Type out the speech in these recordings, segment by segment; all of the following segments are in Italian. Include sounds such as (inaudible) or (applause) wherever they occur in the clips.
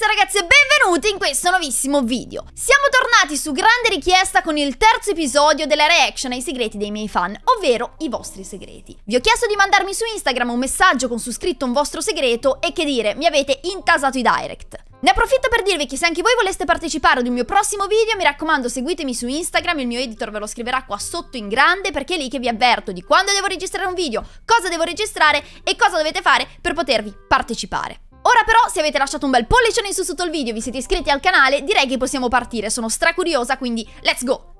ragazze e ragazzi e benvenuti in questo nuovissimo video Siamo tornati su grande richiesta con il terzo episodio della reaction ai segreti dei miei fan Ovvero i vostri segreti Vi ho chiesto di mandarmi su Instagram un messaggio con su scritto un vostro segreto E che dire mi avete intasato i direct ne approfitto per dirvi che se anche voi voleste partecipare ad un mio prossimo video, mi raccomando seguitemi su Instagram, il mio editor ve lo scriverà qua sotto in grande perché è lì che vi avverto di quando devo registrare un video, cosa devo registrare e cosa dovete fare per potervi partecipare. Ora però, se avete lasciato un bel pollicione in su sotto il video e vi siete iscritti al canale, direi che possiamo partire. Sono stracuriosa, quindi let's go!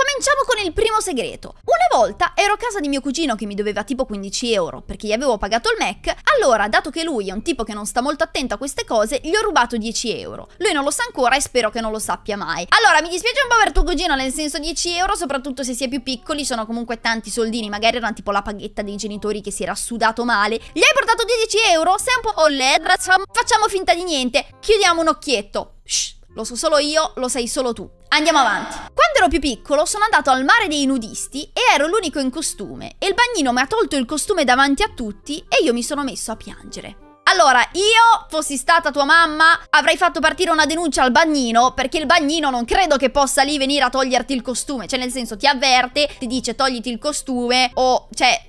Cominciamo con il primo segreto. Una volta ero a casa di mio cugino che mi doveva tipo 15 euro perché gli avevo pagato il Mac, allora dato che lui è un tipo che non sta molto attento a queste cose, gli ho rubato 10 euro. Lui non lo sa ancora e spero che non lo sappia mai. Allora mi dispiace un po' per tuo cugino, nel senso 10 euro, soprattutto se si è più piccoli, sono comunque tanti soldini, magari erano tipo la paghetta dei genitori che si era sudato male. Gli hai portato 10 euro? Sei un po' olledra, facciamo finta di niente, chiudiamo un occhietto. Shh, lo so solo io, lo sai solo tu. Andiamo avanti. Quando ero più piccolo sono andato al mare dei nudisti e ero l'unico in costume e il bagnino mi ha tolto il costume davanti a tutti e io mi sono messo a piangere. Allora, io fossi stata tua mamma, avrei fatto partire una denuncia al bagnino, perché il bagnino non credo che possa lì venire a toglierti il costume. Cioè, nel senso, ti avverte, ti dice togliti il costume, o cioè,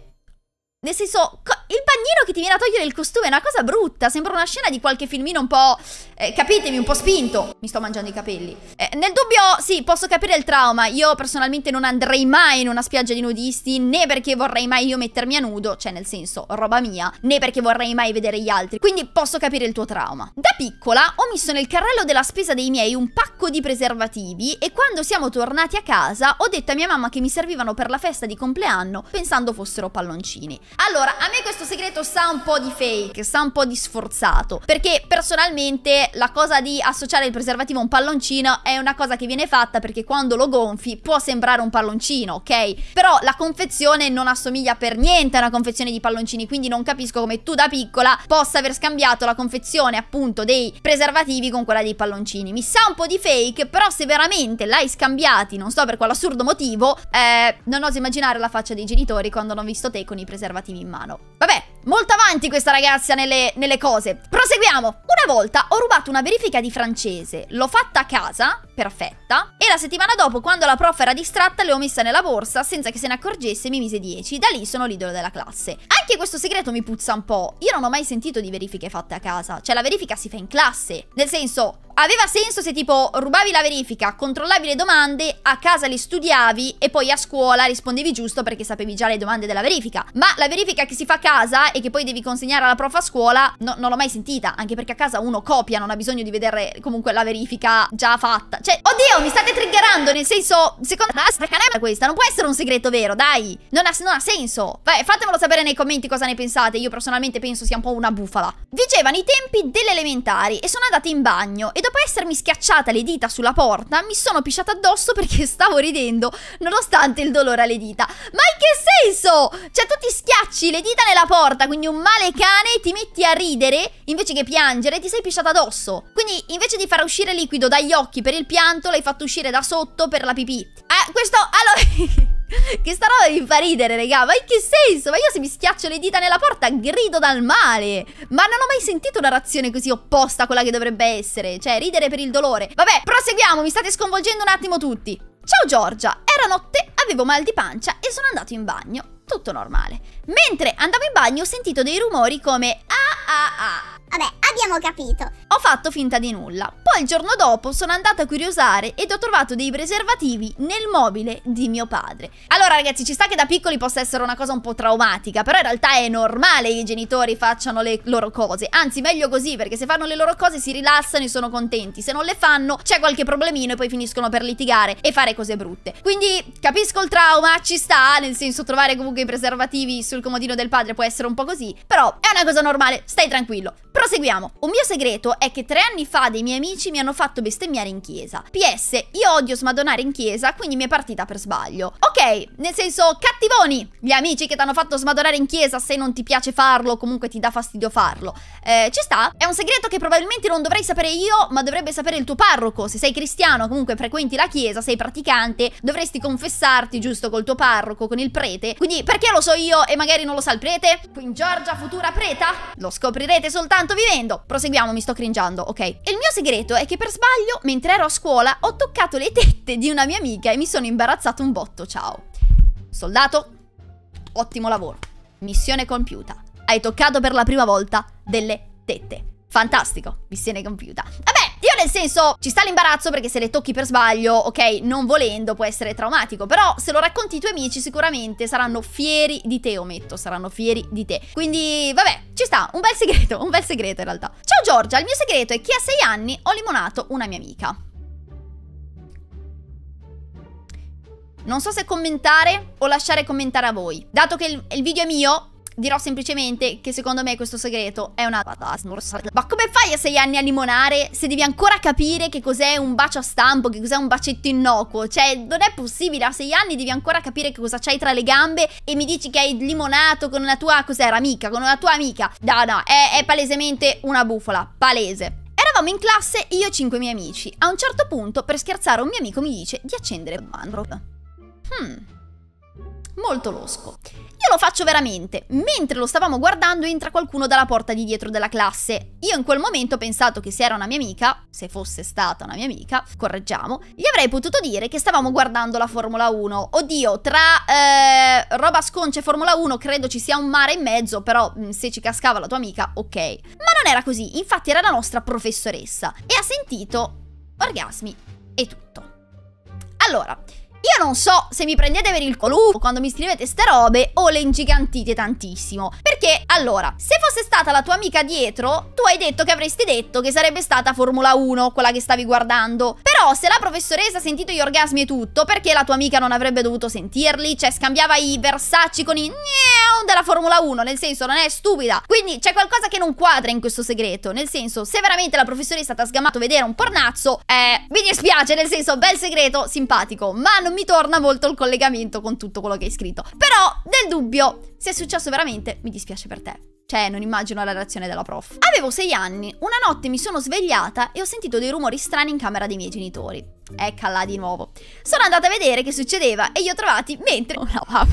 nel senso, il bagnino che ti viene a togliere il costume è una cosa brutta. Sembra una scena di qualche filmino un po'. Eh, capitemi, un po' spinto. Mi sto mangiando i capelli. Eh, nel dubbio, sì, posso capire il trauma. Io personalmente non andrei mai in una spiaggia di nudisti, né perché vorrei mai io mettermi a nudo, cioè nel senso, roba mia, né perché vorrei mai vedere gli altri. Quindi posso capire il tuo trauma. Da piccola ho messo nel carrello della spesa dei miei un pacco di preservativi e quando siamo tornati a casa ho detto a mia mamma che mi servivano per la festa di compleanno pensando fossero palloncini. Allora, a me questo segreto sa un po' di fake, sa un po' di sforzato, perché personalmente la cosa di associare il preservativo a un palloncino è una cosa che viene fatta perché quando lo gonfi può sembrare un palloncino, ok? Però la confezione non assomiglia per niente a una confezione di palloncini, quindi non capisco come tu da piccola possa aver scambiato la confezione appunto dei preservativi con quella dei palloncini. Mi sa un po' di fake, però se veramente l'hai scambiati, non so per quale assurdo motivo, eh, non oso immaginare la faccia dei genitori quando hanno visto te con i preservativi preservativi in mano. Vabbè, molto avanti questa ragazza nelle, nelle, cose. Proseguiamo. Una volta ho rubato una verifica di francese, l'ho fatta a casa, perfetta, e la settimana dopo, quando la prof era distratta, le ho messa nella borsa senza che se ne accorgesse mi mise 10. Da lì sono l'idolo della classe. Anche questo segreto mi puzza un po'. Io non ho mai sentito di verifiche fatte a casa. Cioè, la verifica si fa in classe. Nel senso, aveva senso se tipo rubavi la verifica, controllavi le domande, a casa le studiavi e poi a scuola rispondevi giusto perché sapevi già le domande della verifica. Ma la verifica che si fa a casa e che poi devi consegnare alla prof a scuola no, non l'ho mai sentita, anche perché a casa uno copia, non ha bisogno di vedere comunque la verifica già fatta. Cioè, oddio, mi state triggerando, nel senso, secondo me è questa, non può essere un segreto vero, dai. Non ha, non ha senso. Beh, fatemelo sapere nei commenti cosa ne pensate, io personalmente penso sia un po' una bufala. Dicevano i tempi delle elementari e sono andati in bagno e dopo dopo essermi schiacciata le dita sulla porta, mi sono pisciata addosso perché (laughs) stavo ridendo, nonostante il dolore alle dita. Ma in che senso? Cioè, tu ti schiacci le dita nella porta, quindi un male cane, ti metti a ridere, invece che piangere, ti sei pisciata addosso. Quindi, invece di far uscire liquido dagli occhi per il pianto, l'hai fatto uscire da sotto per la pipì. Eh, questo... Allora... (laughs) (laughs) che sta roba mi fa ridere, raga. Ma in che senso? Ma io se mi schiaccio le dita nella porta grido dal male. Ma non ho mai sentito una razione così opposta a quella che dovrebbe essere. Cioè, ridere per il dolore. Vabbè, proseguiamo, mi state sconvolgendo un attimo tutti. Ciao Giorgia, era notte, avevo mal di pancia e sono andato in bagno. Tutto normale. Mentre andavo in bagno ho sentito dei rumori come ah ah ah Vabbè, abbiamo capito. Ho fatto finta di nulla. Poi il giorno dopo sono andata a curiosare ed ho trovato dei preservativi nel mobile di mio padre. Allora ragazzi, ci sta che da piccoli possa essere una cosa un po' traumatica, però in realtà è normale che i genitori facciano le loro cose. Anzi, meglio così, perché se fanno le loro cose si rilassano e sono contenti. Se non le fanno, c'è qualche problemino e poi finiscono per litigare e fare cose brutte. Quindi capisco il trauma, ci sta, nel senso trovare comunque i preservativi sul comodino del padre può essere un po' così, però è una cosa normale, stai tranquillo. Proseguiamo. Un mio segreto è che tre anni fa dei miei amici mi hanno fatto bestemmiare in chiesa. PS, io odio smadonare in chiesa, quindi mi è partita per sbaglio. Ok, nel senso, cattivoni! Gli amici che ti hanno fatto smadonare in chiesa se non ti piace farlo, comunque ti dà fastidio farlo. Eh, ci sta? È un segreto che probabilmente non dovrei sapere io, ma dovrebbe sapere il tuo parroco. Se sei cristiano, comunque frequenti la chiesa, sei praticante, dovresti confessarti giusto col tuo parroco, con il prete. Quindi perché lo so io e magari non lo sa il prete? Queen Giorgia, futura preta? Lo scoprirete soltanto tanto vivendo. Proseguiamo, mi sto cringiando, ok. E il mio segreto è che per sbaglio, mentre ero a scuola, ho toccato le tette di una mia amica e mi sono imbarazzato un botto, ciao. Soldato, ottimo lavoro. Missione compiuta. Hai toccato per la prima volta delle tette. Fantastico, missione compiuta. Vabbè, nel senso, ci sta l'imbarazzo perché se le tocchi per sbaglio, ok, non volendo può essere traumatico, però se lo racconti i tuoi amici sicuramente saranno fieri di te, ometto, saranno fieri di te. Quindi, vabbè, ci sta, un bel segreto, un bel segreto in realtà. Ciao Giorgia, il mio segreto è che a 6 anni ho limonato una mia amica. Non so se commentare o lasciare commentare a voi. Dato che il, il video è mio, dirò semplicemente che secondo me questo segreto è una... Ma come fai a sei anni a limonare se devi ancora capire che cos'è un bacio a stampo, che cos'è un bacetto innocuo? Cioè, non è possibile, a sei anni devi ancora capire che cosa c'hai tra le gambe e mi dici che hai limonato con una tua... cos'era? Amica, con una tua amica. No, no, è, è palesemente una bufola, palese. Eravamo in classe io e cinque miei amici. A un certo punto, per scherzare, un mio amico mi dice di accendere il mandro. Hmm molto losco. Io lo faccio veramente. Mentre lo stavamo guardando entra qualcuno dalla porta di dietro della classe. Io in quel momento ho pensato che se era una mia amica, se fosse stata una mia amica, correggiamo, gli avrei potuto dire che stavamo guardando la Formula 1. Oddio, tra eh, roba sconcia e Formula 1 credo ci sia un mare in mezzo, però mm, se ci cascava la tua amica, ok. Ma non era così, infatti era la nostra professoressa e ha sentito orgasmi e tutto. Allora, io non so se mi prendete per il colù quando mi scrivete ste robe o le ingigantite tantissimo. Perché, allora, se fosse stata la tua amica dietro, tu hai detto che avresti detto che sarebbe stata Formula 1 quella che stavi guardando. Però se la professoressa ha sentito gli orgasmi e tutto, perché la tua amica non avrebbe dovuto sentirli? Cioè scambiava i versacci con i della Formula 1, nel senso non è stupida. Quindi c'è qualcosa che non quadra in questo segreto, nel senso se veramente la professoressa ti ha sgamato vedere un pornazzo, eh, mi dispiace, nel senso bel segreto, simpatico, ma non mi torna molto il collegamento con tutto quello che hai scritto. Però nel dubbio, se è successo veramente, mi dispiace per te. Cioè, non immagino la reazione della prof. Avevo sei anni, una notte mi sono svegliata e ho sentito dei rumori strani in camera dei miei genitori. Eccola di nuovo. Sono andata a vedere che succedeva e io ho trovati mentre (laughs) lavavo.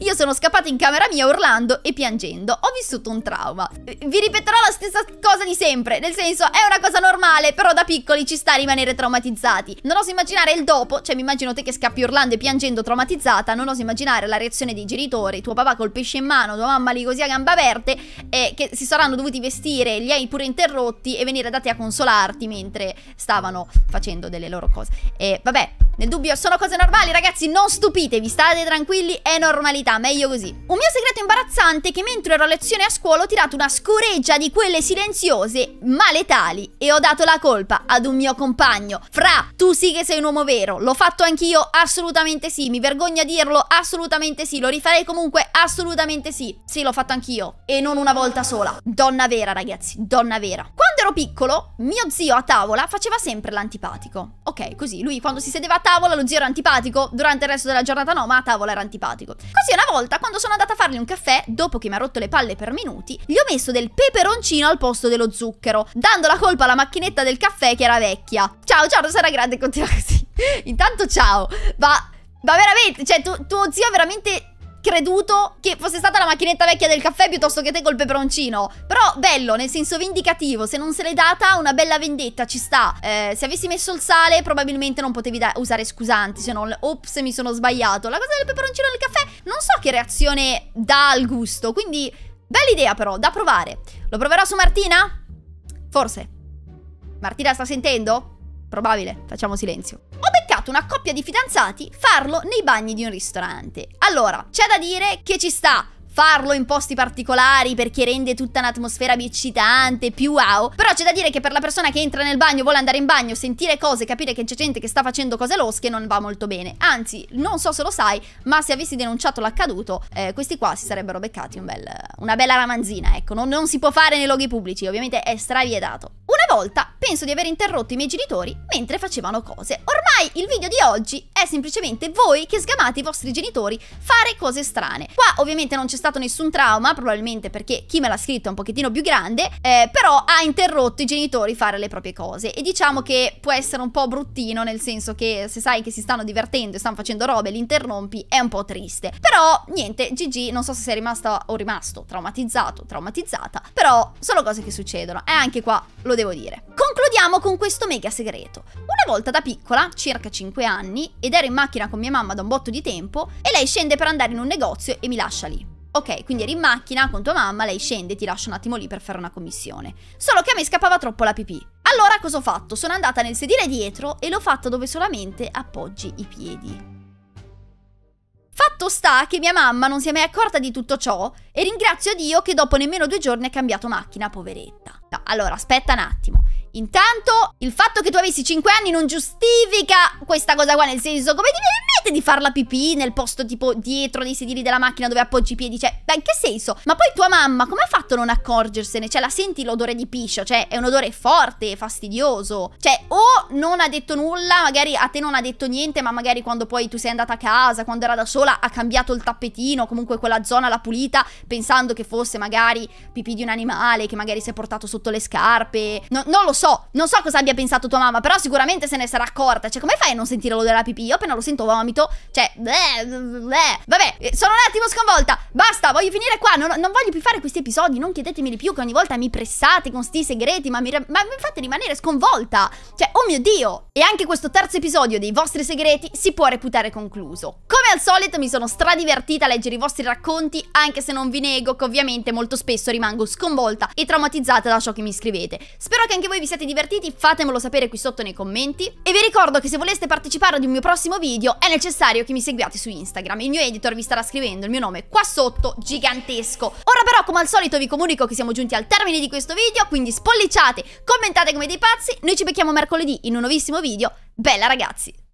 Io sono scappata in camera mia urlando e piangendo. Ho vissuto un trauma. Vi ripeterò la stessa cosa di sempre, nel senso è una cosa normale, però da piccoli ci sta a rimanere traumatizzati. Non oso immaginare il dopo, cioè mi immagino te che scappi urlando e piangendo traumatizzata, non oso immaginare la reazione dei genitori, tuo papà col pesce in mano, tua mamma lì così a gamba aperte e eh, che si saranno dovuti vestire, li hai pure interrotti e venire da a consolarti mentre stavano facendo delle loro cose. E vabbè, nel dubbio sono cose normali ragazzi Non stupitevi State tranquilli È normalità Meglio così Un mio segreto imbarazzante è Che mentre ero a lezione a scuola Ho tirato una scoreggia di quelle silenziose Ma letali E ho dato la colpa ad un mio compagno Fra Tu sì che sei un uomo vero L'ho fatto anch'io Assolutamente sì Mi vergogno a dirlo Assolutamente sì Lo rifarei comunque Assolutamente sì Sì l'ho fatto anch'io E non una volta sola Donna vera ragazzi Donna vera Quando ero piccolo Mio zio a tavola Faceva sempre l'antipatico Ok così Lui quando si sedeva a tavola tavola lo zio era antipatico, durante il resto della giornata no, ma a tavola era antipatico. Così una volta, quando sono andata a fargli un caffè, dopo che mi ha rotto le palle per minuti, gli ho messo del peperoncino al posto dello zucchero, dando la colpa alla macchinetta del caffè che era vecchia. Ciao, ciao, Rosara Grande, continua così. Intanto ciao, ma... Ma veramente, cioè, tu, tuo zio veramente creduto che fosse stata la macchinetta vecchia del caffè piuttosto che te col peperoncino. Però bello, nel senso vindicativo, se non se l'è data una bella vendetta ci sta. Eh, se avessi messo il sale probabilmente non potevi usare scusanti, se non ops mi sono sbagliato. La cosa del peperoncino nel caffè non so che reazione dà al gusto, quindi bella idea però, da provare. Lo proverò su Martina? Forse. Martina sta sentendo? Probabile, facciamo silenzio. Oh! trovato una coppia di fidanzati farlo nei bagni di un ristorante. Allora, c'è da dire che ci sta farlo in posti particolari perché rende tutta un'atmosfera più eccitante, più wow. Però c'è da dire che per la persona che entra nel bagno, vuole andare in bagno, sentire cose, capire che c'è gente che sta facendo cose losche non va molto bene. Anzi, non so se lo sai, ma se avessi denunciato l'accaduto, eh, questi qua si sarebbero beccati un bel, una bella ramanzina, ecco. Non, non si può fare nei luoghi pubblici, ovviamente è stravietato. Una volta penso di aver interrotto i miei genitori mentre facevano cose. Ormai il video di oggi è semplicemente voi che sgamate i vostri genitori fare cose strane. Qua ovviamente non ci sta stato nessun trauma, probabilmente perché chi me l'ha scritto è un pochettino più grande, eh, però ha interrotto i genitori fare le proprie cose. E diciamo che può essere un po' bruttino, nel senso che se sai che si stanno divertendo e stanno facendo robe, li interrompi, è un po' triste. Però, niente, GG, non so se sei rimasta o rimasto traumatizzato, traumatizzata, però sono cose che succedono. E anche qua lo devo dire. Concludiamo con questo mega segreto. Una volta da piccola, circa 5 anni, ed ero in macchina con mia mamma da un botto di tempo, e lei scende per andare in un negozio e mi lascia lì. Ok, quindi eri in macchina con tua mamma, lei scende, ti lascia un attimo lì per fare una commissione. Solo che a me scappava troppo la pipì. Allora cosa ho fatto? Sono andata nel sedile dietro e l'ho fatta dove solamente appoggi i piedi. Fatto sta che mia mamma non si è mai accorta di tutto ciò e ringrazio Dio che dopo nemmeno due giorni ha cambiato macchina, poveretta. No, allora aspetta un attimo. Intanto, il fatto che tu avessi 5 anni non giustifica questa cosa qua, nel senso, come ti viene in mente di farla pipì nel posto tipo dietro dei sedili della macchina dove appoggi i piedi? Cioè, beh, in che senso? Ma poi tua mamma, come ha fatto a non accorgersene? Cioè, la senti l'odore di piscio? Cioè, è un odore forte, fastidioso. Cioè, o non ha detto nulla, magari a te non ha detto niente, ma magari quando poi tu sei andata a casa, quando era da sola, ha cambiato il tappetino, comunque quella zona l'ha pulita, pensando che fosse magari pipì di un animale, che magari si è portato sotto le scarpe. No, non lo so so, non so cosa abbia pensato tua mamma, però sicuramente se ne sarà accorta. Cioè, come fai a non sentire l'odore della pipì? Io appena lo sento vomito, cioè, bleh, bleh. Vabbè, eh, sono un attimo sconvolta. Basta, voglio finire qua. Non, non voglio più fare questi episodi. Non chiedetemeli più, che ogni volta mi pressate con sti segreti, ma mi, ma mi fate rimanere sconvolta. Cioè, oh mio Dio. E anche questo terzo episodio dei vostri segreti si può reputare concluso. Come al solito mi sono stradivertita a leggere i vostri racconti, anche se non vi nego che ovviamente molto spesso rimango sconvolta e traumatizzata da ciò che mi scrivete. Spero che anche voi vi siete divertiti fatemelo sapere qui sotto nei commenti e vi ricordo che se voleste partecipare ad un mio prossimo video è necessario che mi seguiate su Instagram, il mio editor vi starà scrivendo il mio nome qua sotto gigantesco. Ora però come al solito vi comunico che siamo giunti al termine di questo video, quindi spolliciate, commentate come dei pazzi, noi ci becchiamo mercoledì in un nuovissimo video, bella ragazzi!